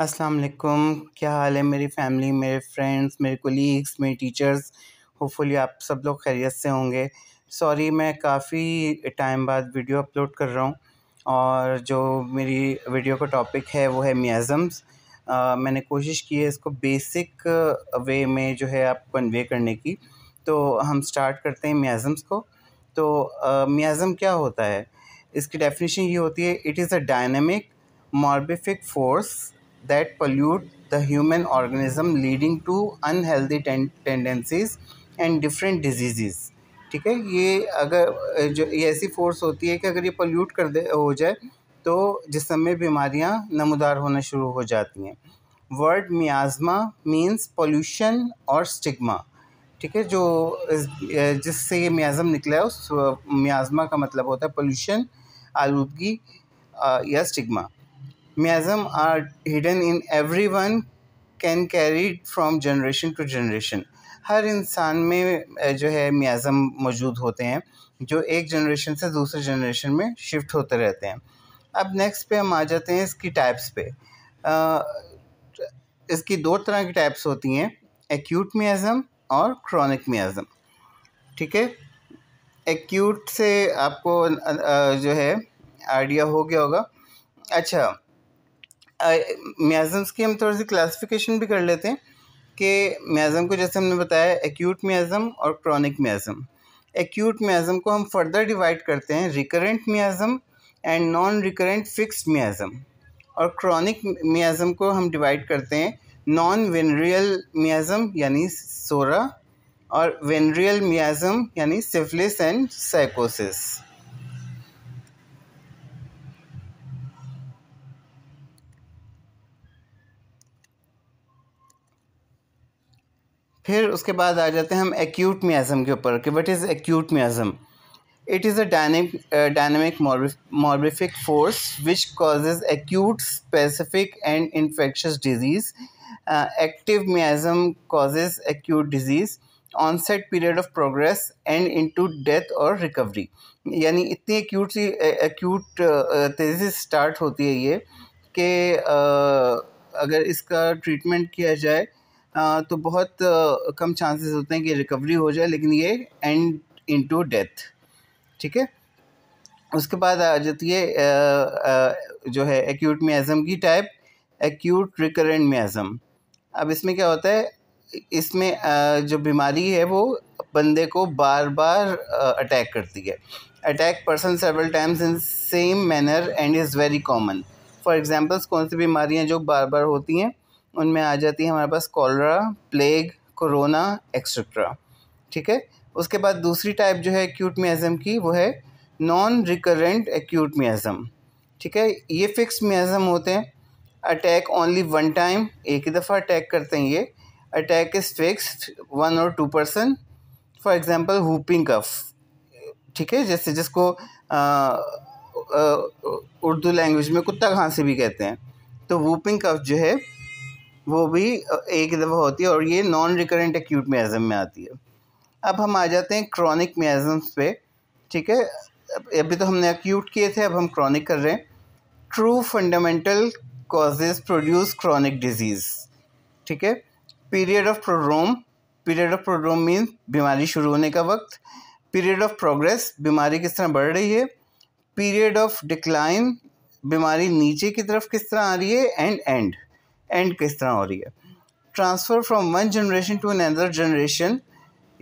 अस्सलाम वालेकुम क्या हाल है मेरी फैमिली मेरे फ्रेंड्स मेरे कोलीग्स मेरे टीचर्स होपफुली आप सब लोग खैरियत से होंगे सॉरी मैं काफ़ी टाइम बाद वीडियो अपलोड कर रहा हूँ और जो मेरी वीडियो का टॉपिक है वो है मियाज़म्स मैंने कोशिश की है इसको बेसिक वे में जो है आप कन्वे करने की तो हम स्टार्ट करते हैं मियाज़म्स को तो मियाज़म क्या होता है इसकी डेफिनेशन ये होती है it is a dynamic morbific force that pollute the human organism leading to unhealthy ten tendencies and different diseases ठीक है ये अगर जो ये ऐसी फोर्स होती है कि अगर ये पोल्यूट कर दे हो जाए तो जिसमें समय बीमारियां नमदार होना शुरू हो जाती हैं वर्ड मियाजमा मींस पोल्यूशन और स्टिग्मा ठीक है जो जिससे ये मियाज़म निकला है उस मियाज़मा का मतलब होता है पोल्यूशन आलूदगी या stigma miasm are hidden in everyone can carry from generation to generation हर इंसान में जो है मियाज़म मौजूद होते हैं जो एक जनरेशन से दूसरे जनरेशन में शिफ्ट होते रहते हैं अब नेक्स्ट पे हम आ जाते हैं इसकी टाइप्स पे आ, इसकी दो तरह की टाइप्स होती हैं एक्यूट मियाज़म और क्रॉनिक मियाज़म ठीक है एक्यूट से आपको जो है आइडिया हो गया होगा अच्छा म्याज़म्स की हम थोड़ी सी क्लासिफिकेशन भी कर लेते हैं कि म्याज़म को जैसे हमने बताया एक्यूट म्याज़म और क्रॉनिक म्याज़म एक्यूट म्याज़म को हम फर्दर डिवाइड करते हैं recurrent miasm and non recurrent fixed miasm और क्रॉनिक म्याज़म को हम डिवाइड करते हैं नॉन वेनरियल म्याज़म यानी सोरा और वेनरियल म्याज़म यानी सिफलिस एंड साइकोसिस फिर उसके बाद आ जाते हैं हम एक्यूट मियाज़म के ऊपर कि what is acute miasm it is a डायनिक dynamic morbific force which causes acute specific and infectious disease active miasm causes acute disease onset period of progress and into death और रिकवरी यानी इतनी acute सी acute uh, uh, uh, तेज़ी से start होती है ये कि अगर इसका ट्रीटमेंट किया जाए तो बहुत कम चांसेस होते हैं कि रिकवरी हो जाए लेकिन ये एंड इनटू डेथ ठीक है उसके बाद आ जाती है जो है एक्यूट म्याज़म की टाइप एक्यूट रिकरेंट म्याज़म अब इसमें क्या होता है इसमें जो बीमारी है वो बंदे को बार बार अटैक करती है attack person several times in same manner and is very common for examples कौन सी बीमारियां जो बार बार होती हैं उनमें आ जाती है हमारे पास कॉलरा प्लेग कोरोना एक्सेट्रा ठीक है उसके बाद दूसरी टाइप जो है एक्यूट मियाज़म की वो है नॉन रिकरेंट एक्यूट मियाज़म ठीक है ये फिक्स मियाज़म होते हैं अटैक ओनली वन टाइम एक ही दफ़ा अटैक करते हैं ये अटैक इज़ फिक्स वन और two person for example whooping cough ठीक है जैसे जिसको उर्दू लैंग्वेज में कुत्ता खांसी भी कहते हैं तो वूपिंग कफ जो है वो भी एक दफ़ा होती है और ये नॉन रिकरेंट एक्यूट म्याज़म में आती है अब हम आ जाते हैं क्रॉनिक म्याज़म्स पे ठीक है अभी तो हमने एक्यूट किए थे अब हम क्रॉनिक कर रहे हैं true fundamental causes produce chronic disease ठीक है period of prodrome period of prodrome mean बीमारी शुरू होने का वक्त पीरियड ऑफ प्रोग्रेस बीमारी किस तरह बढ़ रही है पीरियड ऑफ डिक्लाइन बीमारी नीचे की तरफ किस तरह आ रही है एंड एंड एंड किस तरह हो रही है transfer from one generation to another generation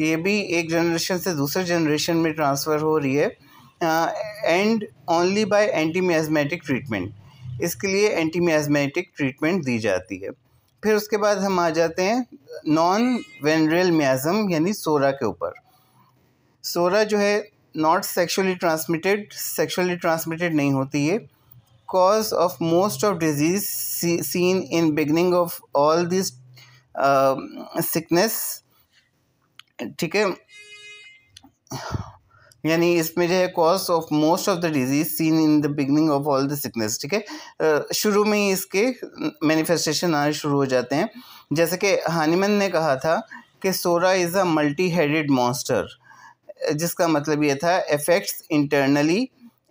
ये भी एक जनरेशन से दूसरे जनरेशन में ट्रांसफ़र हो रही है and only by anti miasmatic treatment इसके लिए एंटी मियाजमेटिक ट्रीटमेंट दी जाती है फिर उसके बाद हम आ जाते हैं नॉन वेनरल म्याज़म यानी सोरा के ऊपर सोरा जो है not sexually transmitted sexually transmitted नहीं होती है cause of most of disease see, seen in beginning of all these um, sickness ठीक है यानी इसमें जो है cause of most of the disease seen in the beginning of all the sickness ठीक है शुरू में ही इसके मैनिफेस्टेशन आने शुरू हो जाते हैं जैसे कि हानिमन ने कहा था कि psora is a multi headed monster जिसका मतलब ये था effects internally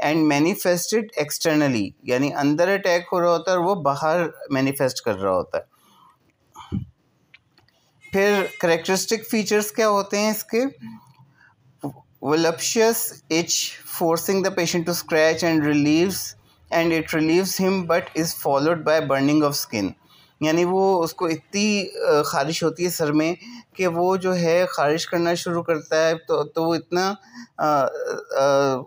and manifested externally यानी अंदर अटैक हो रहा होता है और वो बाहर मैनिफेस्ट कर रहा होता है फिर करेक्टरिस्टिक फीचर्स क्या होते हैं इसके voluptuous itch forcing the patient to scratch and relieve and it relieve him but is followed by burning of skin यानी वो उसको इतनी ख़ारिश होती है सर में कि वो जो है ख़ारिश करना शुरू करता है तो तो वो इतना आ, आ,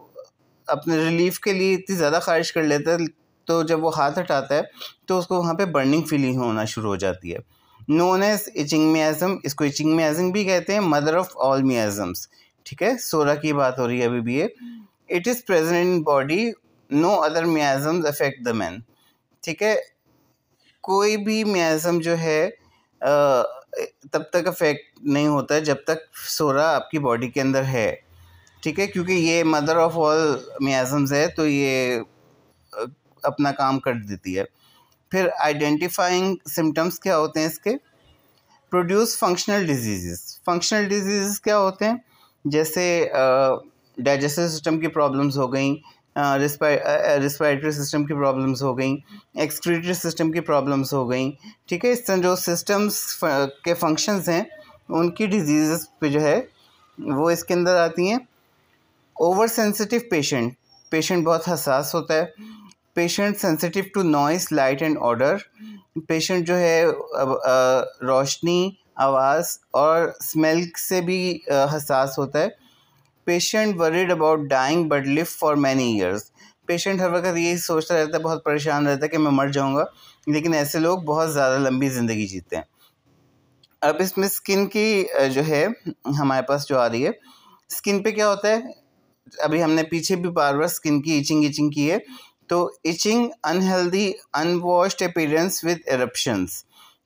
अपने रिलीफ के लिए इतनी ज़्यादा ख़ारिश कर लेता है तो जब वो हाथ हटाता है तो उसको वहाँ पे बर्निंग फीलिंग होना शुरू हो जाती है नोन एज इचिंग मियाज़म इसको इचिंग मियाज़म भी कहते हैं मदर ऑफ़ ऑल मियाज़म्स ठीक है सोलह की बात हो रही है अभी भी ये it is present in body no other miasms affect the man ठीक है कोई भी मियाज़म जो है आ, तब तक अफेक्ट नहीं होता जब तक सोरा आपकी बॉडी के अंदर है ठीक है क्योंकि ये मदर ऑफ ऑल मियाजम्स है तो ये अपना काम कर देती है फिर आइडेंटिफाइंग सिम्टम्स क्या होते हैं इसके produce functional disease functional disease क्या होते हैं जैसे डाइजेस्टिव सिस्टम की प्रॉब्लम्स हो गई रिस्पायरेटरी सिस्टम की प्रॉब्लम्स हो गई एक्सक्रीटरी सिस्टम की प्रॉब्लम्स हो गई ठीक है इस तरह जो सिस्टम्स के फंक्शंस हैं उनकी डिजीज़ पे जो है वो इसके अंदर आती हैं ओवर सेंसिटिव पेशेंट पेशेंट बहुत हसास होता है patient sensitive to noise light and order patient जो है रोशनी आवाज़ और स्मेल से भी हसास होता है patient worried about dying but live for many years patient हर वक्त यही सोचता रहता है बहुत परेशान रहता है कि मैं मर जाऊँगा लेकिन ऐसे लोग बहुत ज़्यादा लंबी ज़िंदगी जीते हैं अब इसमें स्किन की जो है हमारे पास जो आ रही है स्किन पे क्या होता है अभी हमने पीछे भी बार बार स्किन की इचिंग इचिंग की है तो itching unhealthy unwashed appearance with eruptions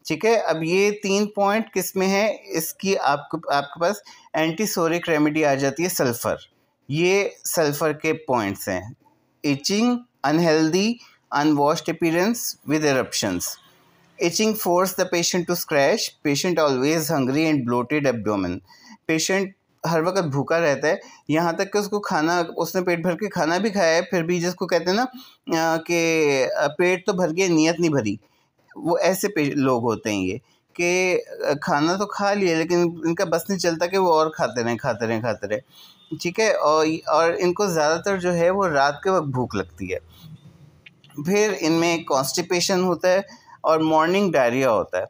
ठीक है अब ये तीन पॉइंट किस में है इसकी आपको आपके पास एंटीसोरिक रेमेडी आ जाती है सल्फ़र ये सल्फ़र के पॉइंट्स हैं itching unhealthy unwashed appearance with eruptions itching force the patient to scratch patient always hungry and bloated abdomen patient हर वक्त भूखा रहता है यहाँ तक कि उसको खाना उसने पेट भर के खाना भी खाया है फिर भी जिसको कहते हैं ना कि पेट तो भर गया नीयत नहीं भरी वो ऐसे लोग होते हैं ये कि खाना तो खा लिया लेकिन इनका बस नहीं चलता कि वो और खाते रहें खाते रहें खाते रहें ठीक है और और इनको ज़्यादातर जो है वो रात के वक्त भूख लगती है फिर इनमें कॉन्स्टिपेशन होता है और मॉर्निंग डायरिया होता है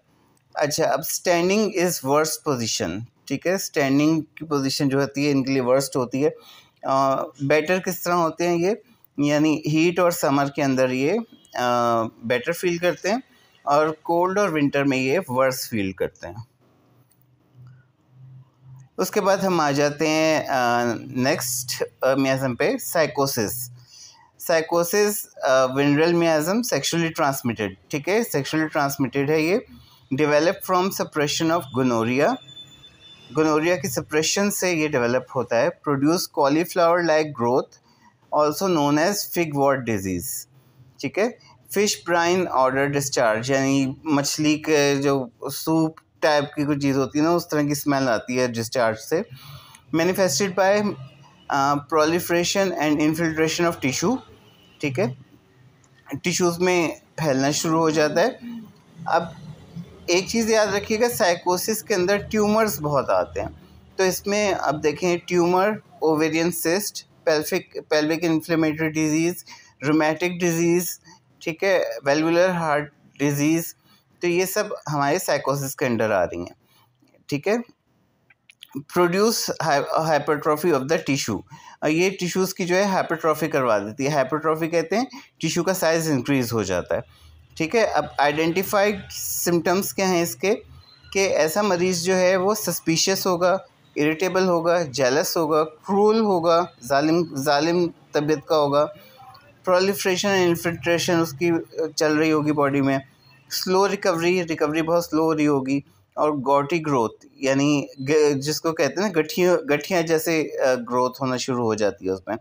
अच्छा अब स्टैंडिंग इज़ वर्स्ट पोजिशन ठीक है स्टैंडिंग की पोजीशन जो होती है इनके लिए वर्स्ट होती है बेटर किस तरह होते हैं ये यानी हीट और समर के अंदर ये बेटर फील करते हैं और कोल्ड और विंटर में ये वर्स फील करते हैं उसके बाद हम आ जाते हैं नेक्स्ट म्याज़म पे sycosis sycosis venereal miasm sexually transmitted ठीक है सेक्शुअली ट्रांसमिटेड है ये develop from suppression of gonorrhoea gonorrhoea की सप्रेशन से ये डेवलप होता है produce cauliflower like growth also known as fig wart disease ठीक है फिश ब्राइन ऑर्डर डिस्चार्ज यानी मछली के जो सूप टाइप की कुछ चीज़ होती है ना उस तरह की स्मेल आती है डिस्चार्ज से manifested by proliferation and infiltration of tissue ठीक है टिश्यूज़ में फैलना शुरू हो जाता है अब एक चीज़ याद रखिएगा साइकोसिस के अंदर ट्यूमर्स बहुत आते हैं तो इसमें अब देखें tumour ovarian cyst pelvic pelvic inflammatory disease rheumatic disease ठीक है वेलवुलर हार्ट डिजीज़ तो ये सब हमारे साइकोसिस के अंडर आ रही हैं ठीक है produce hypertrophy of the tissue ये टिश्यूज़ की जो है हाइपरट्रॉफी करवा देती है हाइपरट्रॉफी कहते हैं टिश्यू का साइज़ इंक्रीज़ हो जाता है ठीक है अब आइडेंटिफाइड सिम्टम्स क्या हैं इसके कि ऐसा मरीज़ जो है वो सस्पिशियस होगा इरिटेबल होगा जेलस होगा क्रूल होगा जालिम जालिम तबीयत का होगा प्रोलिफ्रेशन एंड इन्फिल्ट्रेशन उसकी चल रही होगी बॉडी में स्लो रिकवरी रिकवरी बहुत स्लो हो रही होगी और गॉटी ग्रोथ यानी जिसको कहते हैं ना गठियों गठियाँ जैसे ग्रोथ होना शुरू हो जाती है उसमें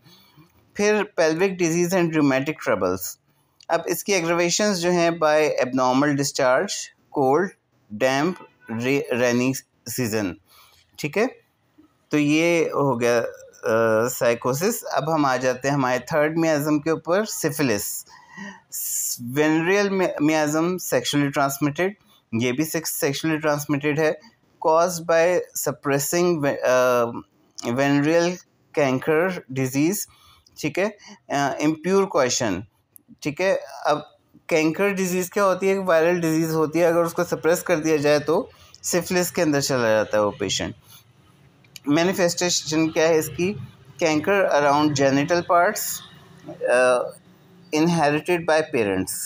फिर pelvic disease and rheumatic troubles अब इसकी एग्रवेशन जो हैं by abnormal discharge cold damp rainy season ठीक है तो ये हो गया साइकोसिस uh, अब हम आ जाते हैं हमारे थर्ड मियाज़म के ऊपर syphilis venereal miasm sexually transmitted ये भी सेक्शुअली ट्रांसमिटेड है cause by suppressing venereal chancre disease ठीक है इम्प्योर क्वेश्चन ठीक है अब कैंकर डिजीज़ क्या होती है एक वायरल डिजीज़ होती है अगर उसको सप्रेस कर दिया जाए तो सिफिलिस के अंदर चला जाता है वो पेशेंट मैनिफेस्टेशन क्या है इसकी chancre around genital parts inherited by parents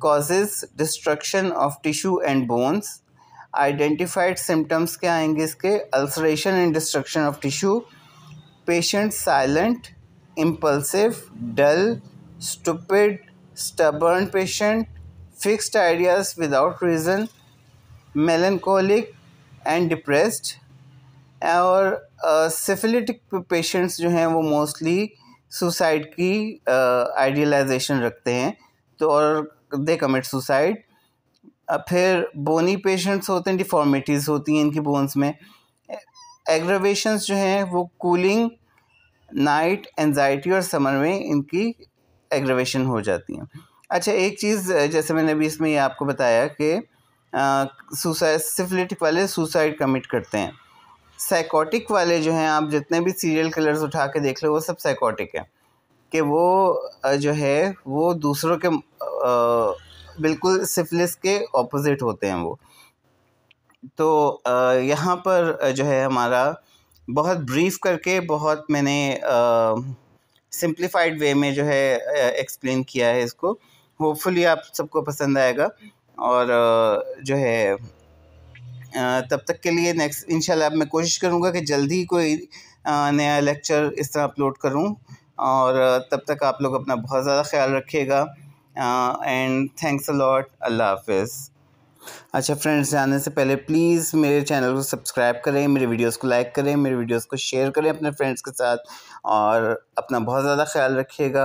causes destruction of tissue and bones identified symptoms क्या आएंगे इसके ulceration and destruction of tissue patient silent impulsive dull stupid, stubborn patient, fixed ideas without reason, melancholic and depressed और syphilitic patients जो हैं वो mostly suicide की idealisation रखते हैं तो और दे कमिट सुसाइड फिर बोनी पेशेंट्स होते हैं डिफॉर्मिटीज़ होती हैं इनकी बोन्स में एग्रवेशंस जो हैं वो कूलिंग नाइट एनजाइटी और समर में इनकी एग्रवेशन हो जाती हैं अच्छा एक चीज़ जैसे मैंने अभी इसमें आपको बताया कि सुसाइड सिफिलिटिक वाले सुसाइड कमिट करते हैं साइकोटिक वाले जो हैं आप जितने भी सीरियल किलर्स उठा के देख लो वो सब साइकोटिक हैं कि वो जो है वो दूसरों के आ, बिल्कुल सिफिलिस के ऑपोजिट होते हैं वो तो यहाँ पर जो है हमारा बहुत ब्रीफ करके बहुत मैंने आ, सिंप्लीफाइड वे में जो है एक्सप्लेन किया है इसको होपफुली आप सबको पसंद आएगा और जो है तब तक के लिए नेक्स्ट इंशाल्लाह मैं कोशिश करूँगा कि जल्दी ही कोई नया लेक्चर इस तरह अपलोड करूँ और तब तक आप लोग अपना बहुत ज़्यादा ख्याल रखिएगा एंड थैंक्स अ लॉट अल्लाह हाफिज़ अच्छा फ्रेंड्स जाने से पहले प्लीज़ मेरे चैनल को सब्सक्राइब करें मेरे वीडियोस को लाइक करें मेरे वीडियोस को शेयर करें अपने फ्रेंड्स के साथ और अपना बहुत ज़्यादा ख्याल रखिएगा